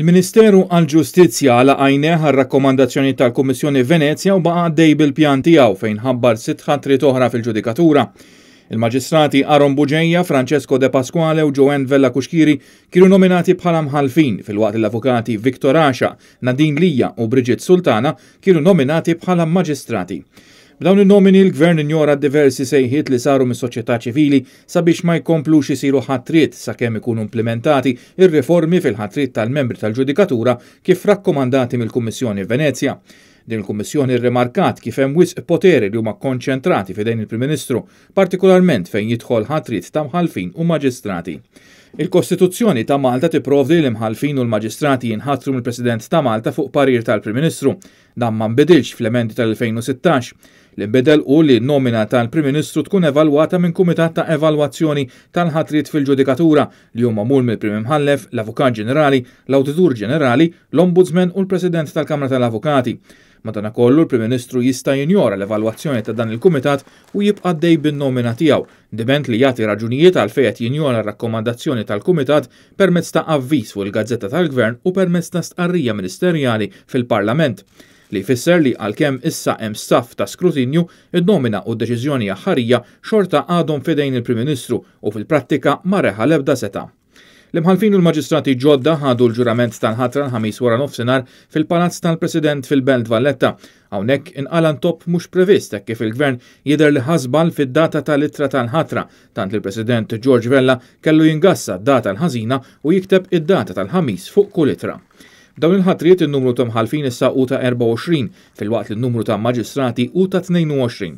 Il-Ministeru għal-Ġustizzja għala għajneħ għal-rakkomandazzjoni tal-Kommissjoni Venezia u baqa għaddej bil-pjan tijaw fejn ħabbar sitħatri toħra fil-ġudikatura. Il-maġistrati Aron Buġeja, Francesco De Pasquale u Joen Vella Kuxkiri kienu nominati bħala mħalfin fil-waqt l-avukati Viktor Asha, Nadin Lija u Bridget Sultana kienu nominati bħala maġistrati. B'dawn in-nomini l-gvern injora diversi sejħiet li saru mis soċjetà ċivili sabiex ma jkomplux isiru ħatriet sakemm ikunu implementati ir-riformi fil ħatrit tal-membri tal-ġudikatura kif rakkomandati mill-Kummissjoni Venezia. Din il-Kummissjoni rrimarkat kif hemm wisq poteri li huma konċentrati f'idejn il-Prim Ministru, partikolarment fejn jidħol ħatrit ta' mħalfin u maġistrati. Il-Kostituzzjoni ta' Malta tipprovdi l-imħalfin u l-maġistrati jinħatru mill-President ta' Malta fuq parir tal-Prim-Ministru. Dan ma nbidilx fl-emendi tal-2016. L-inbidel u li nomina tal-Prim-Ministru tkun evalwata minn Kumitat ta' Evalwazzjoni tal-ħatrit fil-Ġudikatura li huma mur mill-Prim Imħallef, l-Avukat Ġenerali, l-Awditur Ġenerali, l-Ombudsman u l-President tal-Kamra tal-Avukati. kollu l-Prim-Ministru jista' jinjora l-evalwazzjoni ta' dan il-Kumitat u jibqa' dej bin-nomina tiegħu, diment li jagħti raġunijiet għal fejn jinjora r-rakkomandazzjoni deċiżjoni tal-Kumitat permezz ta' avviż fuq il-Gazzetta tal-Gvern u permezz ta' stqarrija ministerjali fil-Parlament li fisser li għalkemm issa hemm staff ta' skrutinju, id-nomina u d-deċiżjoni aħħarija xorta għadhom fidejn il-Prim Ministru u fil-prattika ma reħa l-ebda seta'. L-imħalfin u l-maġistrati ġodda ħadu l-ġurament tal-ħatra l-ħamis wara nofsinar fil-palazz tal-President fil-Belt Valletta. Hawnhekk inqalan top mhux previst hekk kif il-Gvern jidher li ħasbal fid-data tal-ittra tal-ħatra, tant l president George Vella kellu jingassa d-data l-ħażina u jikteb id-data tal-ħamis fuq kull ittra. Dawn il-ħatriet il-numru ta' mħalfin issa u ta' 24 fil-waqt il-numru ta' maġistrati u ta' 22.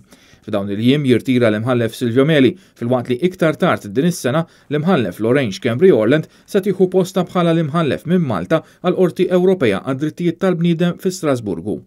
F'dawn il-jiem jirtira l-imħallef Silvio Meli fil-waqt li iktar tard din is-sena l-imħallef Lorenz Cambry Orland se tieħu posta bħala l-imħallef minn Malta għal Qorti Ewropea għad-drittijiet tal-bniedem fi Strasburgu.